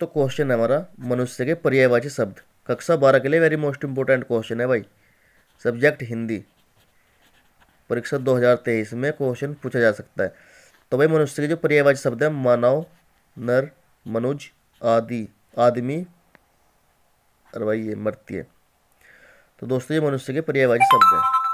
तो क्वेश्चन है हमारा मनुष्य के पर्यायवाची शब्द कक्षा बारह के लिए वेरी मोस्ट इंपॉर्टेंट क्वेश्चन है भाई सब्जेक्ट हिंदी परीक्षा 2023 में क्वेश्चन पूछा जा सकता है तो भाई मनुष्य के जो पर्यायवाची शब्द है मानव नर मनुज आदि आदमी और भाई ये मृत्यु तो दोस्तों ये मनुष्य के पर्यायवाची शब्द हैं